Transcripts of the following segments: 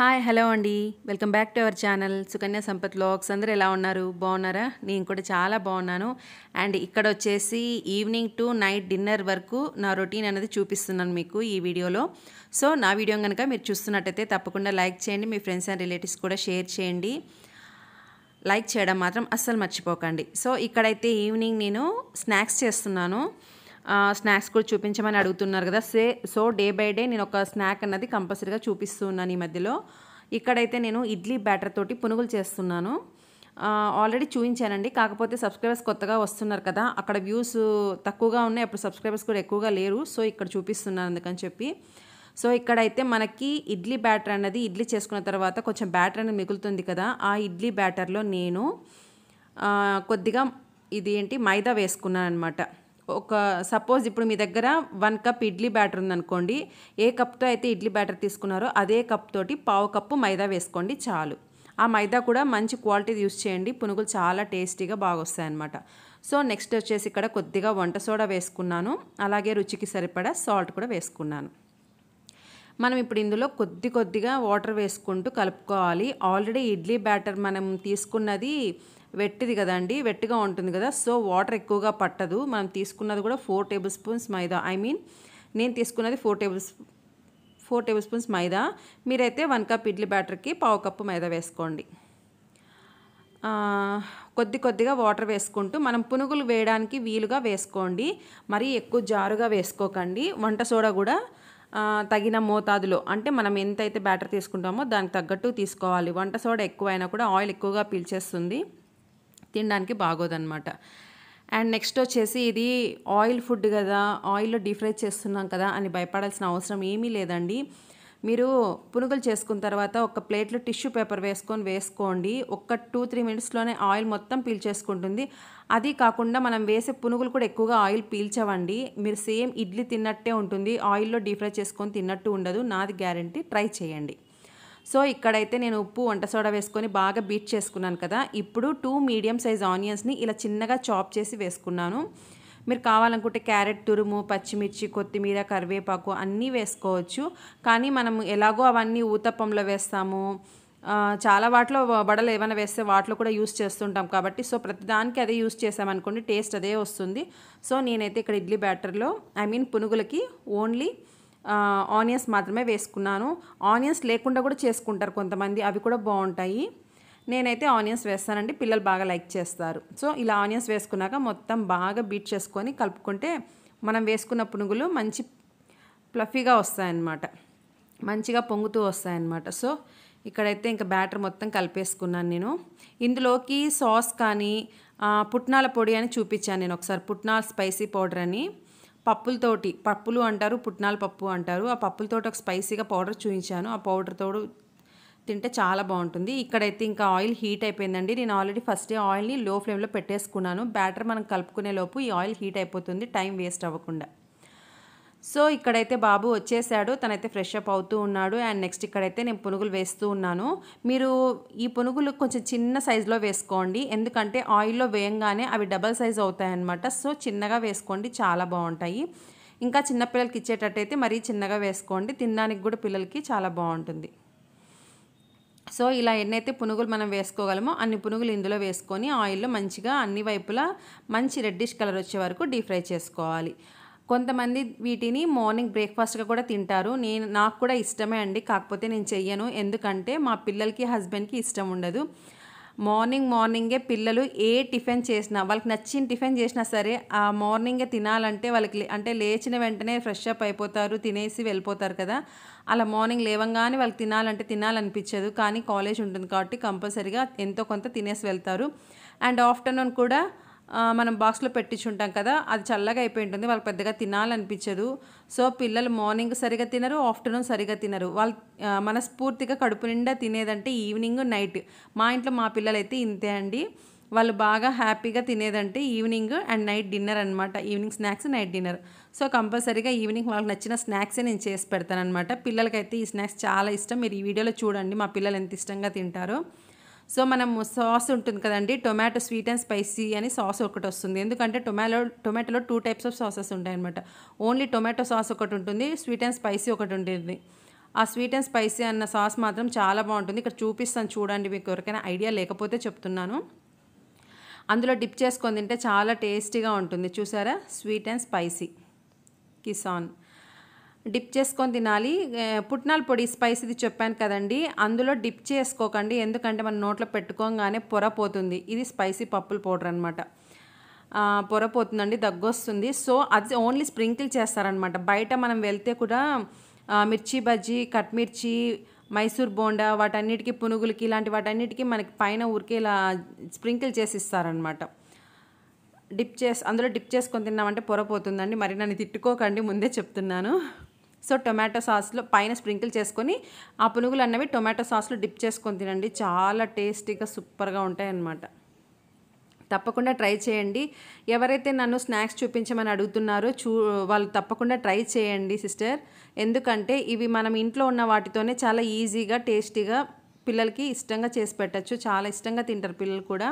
hi hello అండి welcome back to our channel Sukanya Sampath vlogs అందరూ ఎలా ఉన్నారు బాగున్నారా నేను కూడా చాలా బాగున్నాను అండ్ ఇక్కడ వచ్చేసి ఈవినింగ్ టు నైట్ డిన్నర్ వరకు నా రొటీన్ అనేది చూపిస్తున్నాను మీకు ఈ వీడియోలో సో నా వీడియో కనుక మీరు చూస్తున్నట్టయితే తప్పకుండా లైక్ చేయండి మీ ఫ్రెండ్స్ అండ్ రిలేటివ్స్ కూడా షేర్ చేయండి లైక్ చేయడం మాత్రం అస్సలు మర్చిపోకండి సో ఇక్కడైతే ఈవినింగ్ నేను స్నాక్స్ చేస్తున్నాను స్నాక్స్ కూడా చూపించమని అడుగుతున్నారు కదా say so day by day నేను ఒక స్నాక్ అన్నది కంపల్సరీగా చూపిస్తున్నాను ఈ మధ్యలో ఇక్కడైతే నేను ఇడ్లీ బ్యాటర్ తోటి పునుగులు చేస్తున్నాను ఆల్రెడీ చూపించానండి కాకపోతే సబ్స్క్రైబర్స్ కొత్తగా వస్తున్నారు కదా అక్కడ వ్యూస్ తక్కువగా ఉన్నాయి అప్పుడు సబ్స్క్రైబర్స్ కూడా ఎక్కువగా లేరు సో ఇక్కడ చూపిస్తున్నాను అందుకని చెప్పి సో ఇక్కడైతే మనకి ఇడ్లీ బ్యాటర్ అన్నది ఇడ్లీ చేసుకున్న తర్వాత కొంచెం బ్యాటర్ అనేది మిగులుతుంది కదా ఆ ఇడ్లీ బ్యాటర్లో నేను కొద్దిగా ఇది ఏంటి మైదా వేసుకున్నాను అనమాట ఒక సపోజ్ ఇప్పుడు మీ దగ్గర వన్ కప్ ఇడ్లీ బ్యాటర్ ఉందనుకోండి ఏ కప్తో అయితే ఇడ్లీ బ్యాటర్ తీసుకున్నారో అదే కప్ తోటి పావు కప్పు మైదా వేసుకోండి చాలు ఆ మైదా కూడా మంచి క్వాలిటీ యూస్ చేయండి పునుగులు చాలా టేస్టీగా బాగా వస్తాయన్నమాట సో నెక్స్ట్ వచ్చేసి ఇక్కడ కొద్దిగా వంట సోడా వేసుకున్నాను అలాగే రుచికి సరిపడా సాల్ట్ కూడా వేసుకున్నాను మనం ఇప్పుడు ఇందులో కొద్ది కొద్దిగా వాటర్ వేసుకుంటూ కలుపుకోవాలి ఆల్రెడీ ఇడ్లీ బ్యాటర్ మనం తీసుకున్నది వెట్టిది కదండి వెట్టిగా ఉంటుంది కదా సో వాటర్ ఎక్కువగా పట్టదు మనం తీసుకున్నది కూడా four tablespoons maida I mean నేను తీసుకున్నది four tables four tablespoons maida మీరైతే వన్ కప్ ఇడ్లీ బ్యాటర్కి పావు కప్పు మైదా వేసుకోండి కొద్ది కొద్దిగా వాటర్ వేసుకుంటూ మనం పునుగులు వేయడానికి వీలుగా వేసుకోండి మరీ ఎక్కువ జారుగా వేసుకోకండి వంట సోడా కూడా తగిన మోతాదులో అంటే మనం ఎంతైతే బ్యాటర్ తీసుకుంటామో దానికి తగ్గట్టు తీసుకోవాలి వంట సోడా ఎక్కువైనా కూడా ఆయిల్ ఎక్కువగా పీల్చేస్తుంది తినడానికి బాగోదన్నమాట అండ్ నెక్స్ట్ వచ్చేసి ఇది ఆయిల్ ఫుడ్ కదా ఆయిల్లో డీఫ్రై ఫ్రై చేస్తున్నాం కదా అని భయపడాల్సిన అవసరం ఏమీ లేదండి మీరు పునుగులు చేసుకున్న తర్వాత ఒక ప్లేట్లో టిష్యూ పేపర్ వేసుకొని వేసుకోండి ఒక టూ త్రీ మినిట్స్లోనే ఆయిల్ మొత్తం పీల్చేసుకుంటుంది అది కాకుండా మనం వేసే పునుగులు కూడా ఎక్కువగా ఆయిల్ పీల్చవండి మీరు సేమ్ ఇడ్లీ తిన్నట్టే ఉంటుంది ఆయిల్లో డీప్ ఫ్రై చేసుకొని తిన్నట్టు ఉండదు నాది గ్యారంటీ ట్రై చేయండి సో ఇక్కడైతే నేను ఉప్పు వంట సోడా వేసుకొని బాగా బీట్ చేసుకున్నాను కదా ఇప్పుడు టూ మీడియం సైజ్ ఆనియన్స్ని ఇలా చిన్నగా చాప్ చేసి వేసుకున్నాను మీరు కావాలనుకుంటే క్యారెట్ తురుము పచ్చిమిర్చి కొత్తిమీర కరివేపాకు అన్నీ వేసుకోవచ్చు కానీ మనం ఎలాగో అవన్నీ ఊతప్పంలో వేస్తాము చాలా వాటిలో వడలు ఏమైనా వేస్తే వాటిలో కూడా యూస్ చేస్తుంటాం కాబట్టి సో ప్రతిదానికి అదే యూస్ చేసామనుకోండి టేస్ట్ అదే వస్తుంది సో నేనైతే ఇక్కడ ఇడ్లీ బ్యాటర్లో ఐ మీన్ పునుగులకి ఓన్లీ ఆనియన్స్ మాత్రమే వేసుకున్నాను ఆనియన్స్ లేకుండా కూడా చేసుకుంటారు కొంతమంది అవి కూడా బాగుంటాయి నేనైతే ఆనియన్స్ వేస్తానండి పిల్లలు బాగా లైక్ చేస్తారు సో ఇలా ఆనియన్స్ వేసుకున్నాక మొత్తం బాగా బీట్ చేసుకొని కలుపుకుంటే మనం వేసుకున్న పునుగులు మంచి ప్లఫీగా వస్తాయన్నమాట మంచిగా పొంగుతూ వస్తాయన్నమాట సో ఇక్కడైతే ఇంకా బ్యాటర్ మొత్తం కలిపేసుకున్నాను నేను ఇందులోకి సాస్ కానీ పుట్నాల పొడి అని చూపించాను నేను ఒకసారి పుట్నాల స్పైసీ పౌడర్ అని పప్పులతోటి పప్పులు అంటారు పుట్నాల పప్పు అంటారు ఆ పప్పులతోటి ఒక స్పైసీగా పౌడర్ చూపించాను ఆ పౌడర్తో తింటే చాలా బాగుంటుంది ఇక్కడైతే ఇంకా ఆయిల్ హీట్ అయిపోయిందండి నేను ఆల్రెడీ ఫస్ట్ ఆయిల్ని లో ఫ్లేమ్లో పెట్టేసుకున్నాను బ్యాటర్ మనం కలుపుకునే లోపు ఈ ఆయిల్ హీట్ అయిపోతుంది టైం వేస్ట్ అవ్వకుండా సో ఇక్కడైతే బాబు వచ్చేసాడు తనైతే ఫ్రెష్ అప్ అవుతూ ఉన్నాడు అండ్ నెక్స్ట్ ఇక్కడైతే నేను పునుగులు వేస్తూ ఉన్నాను మీరు ఈ పునుగులు కొంచెం చిన్న సైజులో వేసుకోండి ఎందుకంటే ఆయిల్లో వేయంగానే అవి డబల్ సైజ్ అవుతాయన్నమాట సో చిన్నగా వేసుకోండి చాలా బాగుంటాయి ఇంకా చిన్నపిల్లలకి ఇచ్చేటట్టయితే మరీ చిన్నగా వేసుకోండి తినడానికి కూడా పిల్లలకి చాలా బాగుంటుంది సో ఇలా ఎన్నైతే పునుగులు మనం వేసుకోగలమో అన్ని పునుగులు ఇందులో వేసుకొని ఆయిల్లో మంచిగా అన్ని వైపులా మంచి రెడ్డిష్ కలర్ వచ్చే వరకు డీప్ ఫ్రై చేసుకోవాలి కొంతమంది వీటిని మార్నింగ్ బ్రేక్ఫాస్ట్గా కూడా తింటారు నేను నాకు కూడా ఇష్టమే అండి కాకపోతే నేను చెయ్యను ఎందుకంటే మా పిల్లలకి హస్బెండ్కి ఇష్టం ఉండదు మార్నింగ్ మార్నింగే పిల్లలు ఏ టిఫిన్ చేసినా వాళ్ళకి నచ్చిన టిఫిన్ చేసినా సరే ఆ మార్నింగే తినాలంటే వాళ్ళకి అంటే లేచిన వెంటనే ఫ్రెష్ అప్ అయిపోతారు తినేసి వెళ్ళిపోతారు కదా అలా మార్నింగ్ లేవంగానే వాళ్ళకి తినాలంటే తినాలనిపించదు కానీ కాలేజ్ ఉంటుంది కాబట్టి కంపల్సరీగా ఎంతో కొంత తినేసి వెళ్తారు అండ్ ఆఫ్టర్నూన్ కూడా మనం బాక్స్లో పెట్టించి ఉంటాం కదా అది చల్లగా అయిపోయి ఉంటుంది వాళ్ళకి పెద్దగా తినాలనిపించదు సో పిల్లలు మార్నింగ్ సరిగా తినరు ఆఫ్టర్నూన్ సరిగా తినరు వాళ్ళు మనస్ఫూర్తిగా కడుపు నిండా తినేదంటే ఈవినింగ్ నైట్ మా ఇంట్లో మా పిల్లలైతే ఇంతే అండి వాళ్ళు బాగా హ్యాపీగా తినేదంటే ఈవినింగ్ అండ్ నైట్ డిన్నర్ అనమాట evening snacks night dinner so కంపల్సరీగా ఈవినింగ్ వాళ్ళకి నచ్చిన స్నాక్సే నేను చేసి పెడతాను అనమాట పిల్లలకైతే ఈ స్నాక్స్ చాలా ఇష్టం మీరు ఈ వీడియోలో చూడండి మా పిల్లలు ఎంత ఇష్టంగా తింటారో సో మనం సాస్ ఉంటుంది కదండి టొమాటో స్వీట్ అండ్ స్పైసీ అని సాస్ ఒకటి వస్తుంది ఎందుకంటే టొమాటో టొమాటోలో టూ టైప్స్ ఆఫ్ సాసెస్ ఉంటాయన్నమాట ఓన్లీ టొమాటో సాస్ ఒకటి ఉంటుంది స్వీట్ అండ్ స్పైసీ ఒకటి ఉంటుంది ఆ స్వీట్ అండ్ స్పైసీ అన్న సాస్ మాత్రం చాలా బాగుంటుంది ఇక్కడ చూపిస్తాను చూడండి మీకు ఎవరికైనా ఐడియా లేకపోతే చెప్తున్నాను అందులో డిప్ చేసుకొని తింటే చాలా టేస్టీగా ఉంటుంది చూసారా sweet and spicy Kissan dip చేసుకొని తినాలి పుట్నాల పొడి స్పైస్ ఇది చెప్పాను కదండి అందులో డిప్ చేసుకోకండి ఎందుకంటే మన నోట్లో పెట్టుకోగానే పొర పోతుంది ఇది స్పైసీ పప్పుల పౌడర్ అనమాట పొర పోతుందండి దగ్గు వస్తుంది సో అది ఓన్లీ స్ప్రింకిల్ చేస్తారనమాట బయట మనం వెళ్తే కూడా మిర్చి బజ్జీ కట్మిర్చి మైసూర్ బోండా వాటన్నిటికీ పునుగులకి ఇలాంటి వాటన్నిటికీ మనకి పైన ఊరికే ఇలా స్ప్రింకిల్ చేసి ఇస్తారనమాట డిప్ చేసి అందులో డిప్ చేసుకొని తిన్నామంటే పొరపోతుందండి మరి నన్ను తిట్టుకోకండి ముందే చెప్తున్నాను సో టొమాటో సాస్లో పైన స్ప్రింకిల్ చేసుకొని ఆ పునుగులు అన్నవి టొమాటో సాస్లో డిప్ చేసుకొని తినండి చాలా టేస్టీగా సూపర్గా ఉంటాయన్నమాట తప్పకుండా ట్రై చేయండి ఎవరైతే నన్ను స్నాక్స్ చూపించమని అడుగుతున్నారో చూ వాళ్ళు తప్పకుండా ట్రై చేయండి సిస్టర్ ఎందుకంటే ఇవి మనం ఇంట్లో ఉన్న వాటితోనే చాలా ఈజీగా టేస్టీగా పిల్లలకి ఇష్టంగా చేసి పెట్టచ్చు చాలా ఇష్టంగా తింటారు పిల్లలు కూడా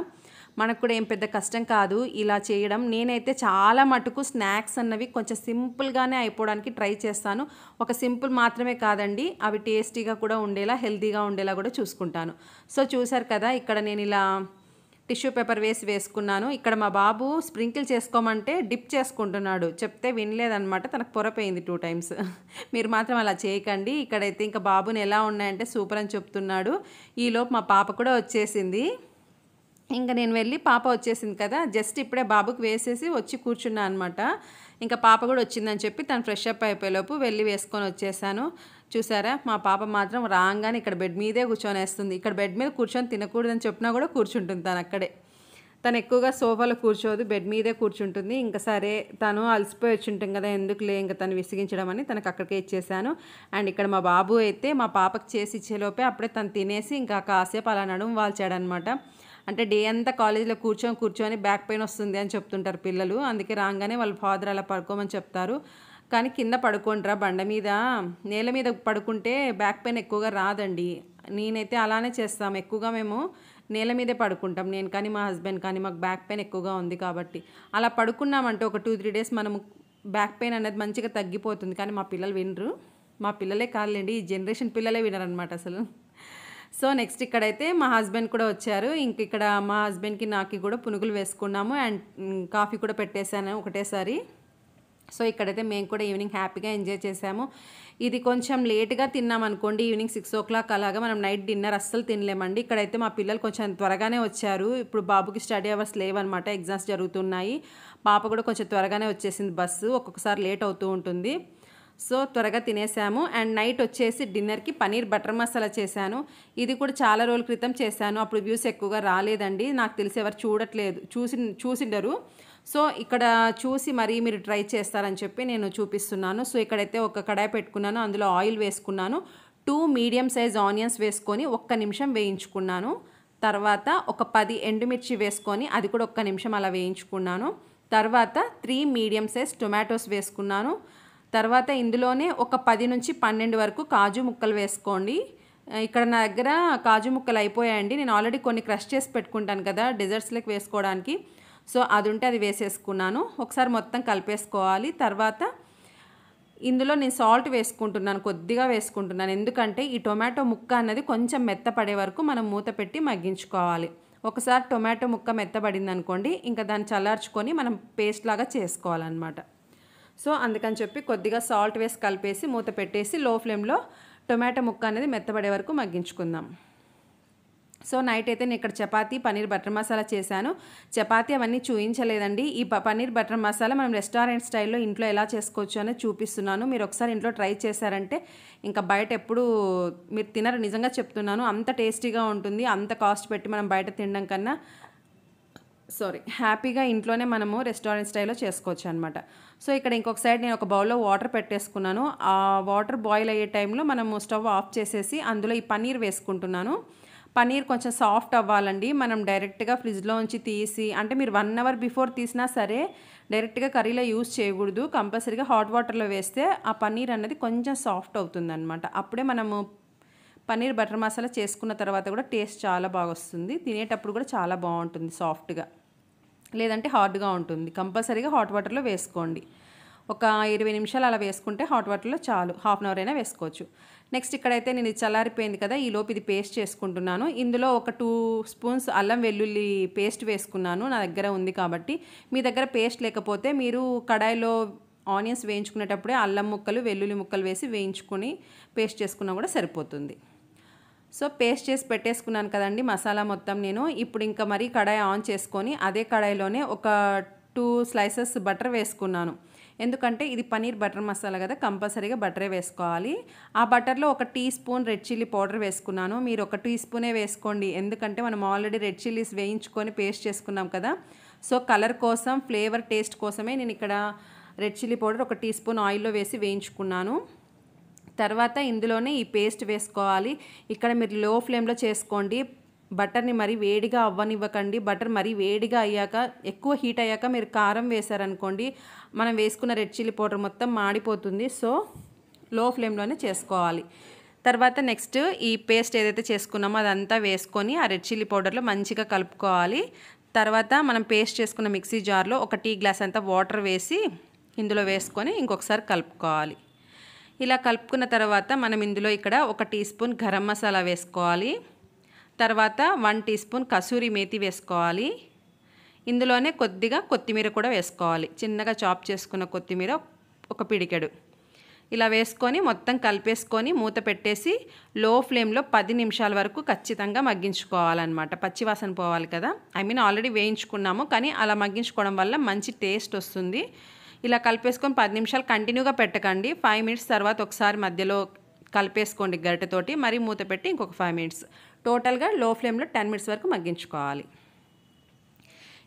మనకు కూడా ఏం పెద్ద కష్టం కాదు ఇలా చేయడం నేనైతే చాలా మటుకు స్నాక్స్ అన్నవి కొంచెం సింపుల్గానే అయిపోవడానికి ట్రై చేస్తాను ఒక సింపుల్ మాత్రమే కాదండి అవి టేస్టీగా కూడా ఉండేలా హెల్తీగా ఉండేలా కూడా చూసుకుంటాను సో చూసారు కదా ఇక్కడ నేను ఇలా టిష్యూ పేపర్ వేసి వేసుకున్నాను ఇక్కడ మా బాబు స్ప్రింకిల్ చేసుకోమంటే డిప్ చేసుకుంటున్నాడు చెప్తే వినలేదనమాట తనకు పొరపోయింది టూ టైమ్స్ మీరు మాత్రం అలా చేయకండి ఇక్కడైతే ఇంకా బాబుని ఎలా ఉన్నాయంటే సూపర్ అని చెప్తున్నాడు ఈలోపు మా పాప కూడా వచ్చేసింది ఇంకా నేను వెళ్ళి పాప వచ్చేసింది కదా జస్ట్ ఇప్పుడే బాబుకి వేసేసి వచ్చి కూర్చున్నా అనమాట ఇంకా పాప కూడా వచ్చిందని చెప్పి తను ఫ్రెష్ అప్ అయిపోయేలోపు వెళ్ళి వేసుకొని వచ్చేసాను చూసారా మా పాప మాత్రం రాగానే ఇక్కడ బెడ్ మీదే కూర్చొనేస్తుంది ఇక్కడ బెడ్ మీద కూర్చొని తినకూడదని చెప్పినా కూడా కూర్చుంటుంది తను అక్కడే తను ఎక్కువగా సోఫాలో కూర్చోదు బెడ్ మీదే కూర్చుంటుంది ఇంకా సరే తను అలసిపోయి వచ్చింటాం కదా ఎందుకు లే ఇంకా తను విసిగించడం అని తనకు అక్కడికే ఇచ్చేసాను అండ్ ఇక్కడ మా బాబు అయితే మా పాపకు చేసి ఇచ్చేలోపే అప్పుడే తను తినేసి ఇంకా కాసేపు అలా నడుము వాల్చాడనమాట అంటే డే అంతా కాలేజీలో కూర్చొని కూర్చొని బ్యాక్ పెయిన్ వస్తుంది అని చెప్తుంటారు పిల్లలు అందుకే రాగానే వాళ్ళ ఫాదర్ అలా పడుకోమని చెప్తారు కానీ కింద పడుకోండిరా బండ మీద నేల మీద పడుకుంటే బ్యాక్ పెయిన్ ఎక్కువగా రాదండి నేనైతే అలానే చేస్తాం ఎక్కువగా మేము నేల మీదే పడుకుంటాం నేను కానీ మా హస్బెండ్ కానీ మాకు బ్యాక్ పెయిన్ ఎక్కువగా ఉంది కాబట్టి అలా పడుకున్నామంటే ఒక టూ త్రీ డేస్ మనము బ్యాక్ పెయిన్ అనేది మంచిగా తగ్గిపోతుంది కానీ మా పిల్లలు వినరు మా పిల్లలే కాదులేండి ఈ జనరేషన్ పిల్లలే వినరనమాట అసలు సో నెక్స్ట్ ఇక్కడైతే మా హస్బెండ్ కూడా వచ్చారు ఇంక ఇక్కడ మా హస్బెండ్కి నాకు కూడా పునుగులు వేసుకున్నాము అండ్ కాఫీ కూడా పెట్టేశాను ఒకటేసారి సో ఇక్కడైతే మేము కూడా ఈవినింగ్ హ్యాపీగా ఎంజాయ్ చేసాము ఇది కొంచెం లేట్గా తిన్నాం అనుకోండి ఈవినింగ్ సిక్స్ ఓ క్లాక్ అలాగా మనం నైట్ డిన్నర్ అస్సలు తినలేమండి ఇక్కడైతే మా పిల్లలు కొంచెం త్వరగానే వచ్చారు ఇప్పుడు బాబుకి స్టడీ అవర్స్ లేవన్నమాట ఎగ్జామ్స్ జరుగుతున్నాయి పాప కూడా కొంచెం త్వరగానే వచ్చేసింది బస్సు ఒక్కొక్కసారి లేట్ అవుతూ ఉంటుంది సో త్వరగా తినేసాము అండ్ నైట్ వచ్చేసి డిన్నర్కి పనీర్ బటర్ మసాలా చేశాను ఇది కూడా చాలా రోజుల క్రితం చేశాను అప్పుడు వ్యూస్ ఎక్కువగా రాలేదండి నాకు తెలిసి ఎవరు చూడట్లేదు చూసి చూసిండరు సో ఇక్కడ చూసి మరీ మీరు ట్రై చేస్తారని చెప్పి నేను చూపిస్తున్నాను సో ఇక్కడైతే ఒక కడాయి పెట్టుకున్నాను అందులో ఆయిల్ వేసుకున్నాను టూ మీడియం సైజ్ ఆనియన్స్ వేసుకొని ఒక్క నిమిషం వేయించుకున్నాను తర్వాత ఒక పది ఎండుమిర్చి వేసుకొని అది కూడా ఒక్క నిమిషం అలా వేయించుకున్నాను తర్వాత త్రీ మీడియం సైజ్ టొమాటోస్ వేసుకున్నాను తర్వాత ఇందులోనే ఒక పది నుంచి పన్నెండు వరకు కాజు ముక్కలు వేసుకోండి ఇక్కడ నా దగ్గర కాజు ముక్కలు అయిపోయాయండి నేను ఆల్రెడీ కొన్ని క్రష్ చేసి పెట్టుకుంటాను కదా డెజర్ట్స్లోకి వేసుకోవడానికి సో అది ఉంటే అది వేసేసుకున్నాను ఒకసారి మొత్తం కలిపేసుకోవాలి తర్వాత ఇందులో నేను సాల్ట్ వేసుకుంటున్నాను కొద్దిగా వేసుకుంటున్నాను ఎందుకంటే ఈ టొమాటో ముక్క అన్నది కొంచెం మెత్తపడే వరకు మనం మూత పెట్టి మగ్గించుకోవాలి ఒకసారి టొమాటో ముక్క మెత్తబడింది అనుకోండి ఇంకా దాన్ని చల్లార్చుకొని మనం పేస్ట్ లాగా చేసుకోవాలన్నమాట సో అందుకని చెప్పి కొద్దిగా సాల్ట్ వేసి కలిపేసి మూత పెట్టేసి లో ఫ్లేమ్లో టొమాటో ముక్క అనేది మెత్తబడే వరకు మగ్గించుకుందాం సో నైట్ అయితే నేను ఇక్కడ చపాతి పన్నీర్ బటర్ మసాలా చేశాను చపాతీ అవన్నీ చూపించలేదండి ఈ పన్నీర్ బటర్ మసాలా మనం రెస్టారెంట్ స్టైల్లో ఇంట్లో ఎలా చేసుకోవచ్చు అని చూపిస్తున్నాను మీరు ఒకసారి ఇంట్లో ట్రై చేశారంటే ఇంకా బయట ఎప్పుడు మీరు తినరు నిజంగా చెప్తున్నాను అంత టేస్టీగా ఉంటుంది అంత కాస్ట్ పెట్టి మనం బయట తినడం కన్నా సారీ హ్యాపీగా ఇంట్లోనే మనము రెస్టారెంట్ స్టైల్లో చేసుకోవచ్చు అనమాట సో ఇక్కడ ఇంకొక సైడ్ నేను ఒక బౌల్లో వాటర్ పెట్టేసుకున్నాను ఆ వాటర్ బాయిల్ అయ్యే టైంలో మనము స్టవ్ ఆఫ్ చేసేసి అందులో ఈ పన్నీర్ వేసుకుంటున్నాను పన్నీర్ కొంచెం సాఫ్ట్ అవ్వాలండి మనం డైరెక్ట్గా ఫ్రిడ్జ్లో ఉంచి తీసి అంటే మీరు వన్ అవర్ బిఫోర్ తీసినా సరే డైరెక్ట్గా కర్రీలో యూస్ చేయకూడదు కంపల్సరీగా హాట్ వాటర్లో వేస్తే ఆ పన్నీర్ అన్నది కొంచెం సాఫ్ట్ అవుతుంది అప్పుడే మనము పన్నీర్ బటర్ మసాలా చేసుకున్న తర్వాత కూడా టేస్ట్ చాలా బాగా వస్తుంది తినేటప్పుడు కూడా చాలా బాగుంటుంది సాఫ్ట్గా లేదంటే హార్డ్గా ఉంటుంది కంపల్సరీగా హాట్ వాటర్లో వేసుకోండి ఒక ఇరవై నిమిషాలు అలా వేసుకుంటే హాట్ వాటర్లో చాలు హాఫ్ అన్ అవర్ అయినా వేసుకోవచ్చు నెక్స్ట్ ఇక్కడైతే నేను చల్లారిపోయింది కదా ఈ లోపు ఇది పేస్ట్ చేసుకుంటున్నాను ఇందులో ఒక టూ స్పూన్స్ అల్లం వెల్లుల్లి పేస్ట్ వేసుకున్నాను నా దగ్గర ఉంది కాబట్టి మీ దగ్గర పేస్ట్ లేకపోతే మీరు కడాయిలో ఆనియన్స్ వేయించుకునేటప్పుడే అల్లం ముక్కలు వెల్లుల్లి ముక్కలు వేసి వేయించుకుని పేస్ట్ చేసుకున్నా కూడా సరిపోతుంది సో పేస్ట్ చేసి పెట్టేసుకున్నాను కదండి మసాలా మొత్తం నేను ఇప్పుడు ఇంకా మరీ కడాయి ఆన్ చేసుకొని అదే కడాయిలోనే ఒక టూ స్లైసెస్ బటర్ వేసుకున్నాను ఎందుకంటే ఇది పనీర్ బటర్ మసాలా కదా కంపల్సరీగా బటరే వేసుకోవాలి ఆ బటర్లో ఒక teaspoon red chilli powder వేసుకున్నాను మీరు ఒక టీ స్పూనే వేసుకోండి ఎందుకంటే మనం ఆల్రెడీ రెడ్ చిల్లీస్ వేయించుకొని పేస్ట్ చేసుకున్నాం కదా సో కలర్ కోసం ఫ్లేవర్ టేస్ట్ కోసమే నేను ఇక్కడ రెడ్ చిల్లీ పౌడర్ ఒక టీ స్పూన్ ఆయిల్లో వేసి వేయించుకున్నాను తర్వాత ఇందులోనే ఈ పేస్ట్ వేసుకోవాలి ఇక్కడ మీరు లో ఫ్లేమ్లో చేసుకోండి బటర్ని మరి వేడిగా అవ్వనివ్వకండి బటర్ మరి వేడిగా అయ్యాక ఎక్కువ హీట్ అయ్యాక మీరు కారం వేశారనుకోండి మనం వేసుకున్న రెడ్ చిల్లీ పౌడర్ మొత్తం మాడిపోతుంది సో లో ఫ్లేమ్లోనే చేసుకోవాలి తర్వాత నెక్స్ట్ ఈ పేస్ట్ ఏదైతే చేసుకున్నామో అదంతా వేసుకొని ఆ రెడ్ చిల్లీ పౌడర్లో మంచిగా కలుపుకోవాలి తర్వాత మనం పేస్ట్ చేసుకున్న మిక్సీ జార్లో ఒక టీ గ్లాస్ అంతా వాటర్ వేసి ఇందులో వేసుకొని ఇంకొకసారి కలుపుకోవాలి ఇలా కలుపుకున్న తర్వాత మనం ఇందులో ఇక్కడ ఒక టీ స్పూన్ గరం మసాలా వేసుకోవాలి తర్వాత one teaspoon kasuri methi వేసుకోవాలి ఇందులోనే కొద్దిగా కొత్తిమీర కూడా వేసుకోవాలి చిన్నగా చాప్ చేసుకున్న కొత్తిమీర ఒక పిడికెడు ఇలా వేసుకొని మొత్తం కలిపేసుకొని మూత పెట్టేసి లో ఫ్లేమ్లో పది నిమిషాల వరకు ఖచ్చితంగా మగ్గించుకోవాలన్నమాట పచ్చివాసన పోవాలి కదా ఐ మీన్ ఆల్రెడీ వేయించుకున్నాము కానీ అలా మగ్గించుకోవడం వల్ల మంచి టేస్ట్ వస్తుంది ఇలా కలిపేసుకొని పది నిమిషాలు కంటిన్యూగా పెట్టకండి ఫైవ్ మినిట్స్ తర్వాత ఒకసారి మధ్యలో కలిపేసుకోండి గరిటెతోటి మరీ మూత పెట్టి ఇంకొక ఫైవ్ మినిట్స్ టోటల్గా లో ఫ్లేమ్లో టెన్ మినిట్స్ వరకు మగ్గించుకోవాలి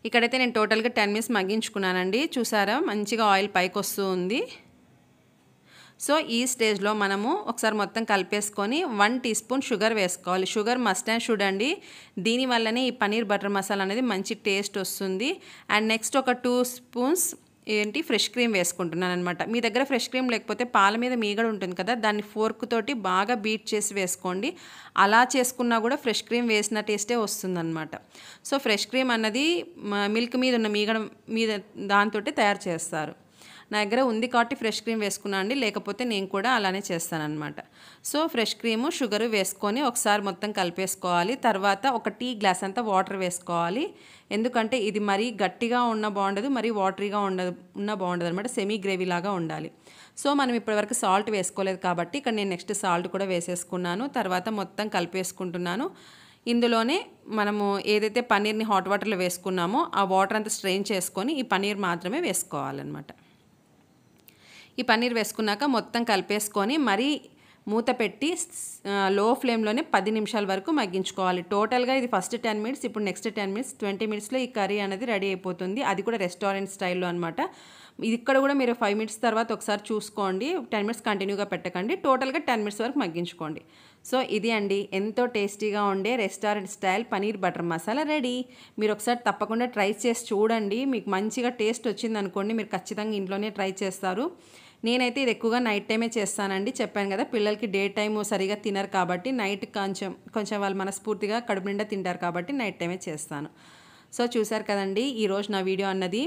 ఇక్కడైతే నేను టోటల్గా టెన్ మినిట్స్ మగ్గించుకున్నానండి చూసారా మంచిగా ఆయిల్ పైకి వస్తూ ఉంది సో ఈ స్టేజ్లో మనము ఒకసారి మొత్తం కలిపేసుకొని వన్ టీ స్పూన్ షుగర్ వేసుకోవాలి షుగర్ మస్ట్ అండ్ షుడ్ అండి దీనివల్లనే ఈ పనీర్ బటర్ మసాలా అనేది మంచి టేస్ట్ వస్తుంది అండ్ నెక్స్ట్ ఒక టూ స్పూన్స్ ఏంటి ఫ్రెష్ క్రీమ్ వేసుకుంటున్నాను అనమాట మీ దగ్గర ఫ్రెష్ క్రీమ్ లేకపోతే పాల మీద మీగడ ఉంటుంది కదా దాన్ని ఫోర్క్ తోటి బాగా బీట్ చేసి వేసుకోండి అలా చేసుకున్నా కూడా ఫ్రెష్ క్రీమ్ వేసిన టేస్టే వస్తుందన్నమాట సో ఫ్రెష్ క్రీమ్ అన్నది మిల్క్ మీద ఉన్న మీగడ మీద దాంతో తయారు చేస్తారు నా దగ్గర ఉంది కాబట్టి ఫ్రెష్ క్రీమ్ వేసుకున్నా అండి లేకపోతే నేను కూడా అలానే అనమాట సో ఫ్రెష్ క్రీము షుగర్ వేసుకొని ఒకసారి మొత్తం కలిపేసుకోవాలి తర్వాత ఒక టీ గ్లాస్ అంతా వాటర్ వేసుకోవాలి ఎందుకంటే ఇది మరీ గట్టిగా ఉన్న బాగుండదు మరీ వాటరీగా ఉండదు ఉన్న బాగుండదు అనమాట సెమీ గ్రేవీ లాగా ఉండాలి సో మనం ఇప్పటివరకు సాల్ట్ వేసుకోలేదు కాబట్టి ఇక్కడ నేను నెక్స్ట్ సాల్ట్ కూడా వేసేసుకున్నాను తర్వాత మొత్తం కలిపేసుకుంటున్నాను ఇందులోనే మనము ఏదైతే పన్నీర్ని హాట్ వాటర్లో వేసుకున్నామో ఆ వాటర్ అంతా స్ట్రెయిన్ చేసుకొని ఈ పన్నీర్ మాత్రమే వేసుకోవాలన్నమాట ఈ పన్నీర్ వేసుకున్నాక మొత్తం కలిపేసుకొని మరీ మూత పెట్టి లో ఫ్లేమ్లోనే పది నిమిషాల వరకు మగ్గించుకోవాలి టోటల్గా ఇది ఫస్ట్ టెన్ మినిట్స్ ఇప్పుడు నెక్స్ట్ టెన్ మినిట్స్ ట్వంటీ మినిట్స్లో ఈ కర్రీ అనేది రెడీ అయిపోతుంది అది కూడా రెస్టారెంట్ స్టైల్లో అనమాట ఇక్కడ కూడా మీరు ఫైవ్ మినిట్స్ తర్వాత ఒకసారి చూసుకోండి టెన్ మినిట్స్ కంటిన్యూగా పెట్టకండి టోటల్గా టెన్ మినిట్స్ వరకు మగ్గించుకోండి సో ఇది అండి ఎంతో టేస్టీగా ఉండే restaurant style paneer butter masala ready మీరు ఒకసారి తప్పకుండా ట్రై చేసి చూడండి మీకు మంచిగా టేస్ట్ వచ్చింది అనుకోండి మీరు ఖచ్చితంగా ఇంట్లోనే ట్రై చేస్తారు నేనైతే ఇది ఎక్కువగా నైట్ టైమే చేస్తానండి చెప్పాను కదా పిల్లలకి డే టైం సరిగా తినరు కాబట్టి నైట్ కొంచెం కొంచెం వాళ్ళు మనస్ఫూర్తిగా కడుపు నిండా తింటారు కాబట్టి నైట్ టైమే చేస్తాను సో చూశారు కదండి ఈరోజు నా వీడియో అన్నది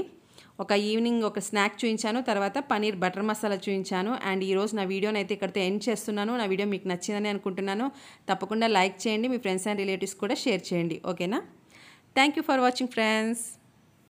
ఒక ఈవినింగ్ ఒక స్నాక్ చూపించాను తర్వాత పనీర్ బటర్ మసాలా చూపించాను అండ్ ఈరోజు నా వీడియోని అయితే ఇక్కడితో ఎండ్ చేస్తున్నాను నా వీడియో మీకు నచ్చిందని అనుకుంటున్నాను తప్పకుండా లైక్ చేయండి మీ ఫ్రెండ్స్ అండ్ రిలేటివ్స్ కూడా షేర్ చేయండి ఓకేనా thank you for watching friends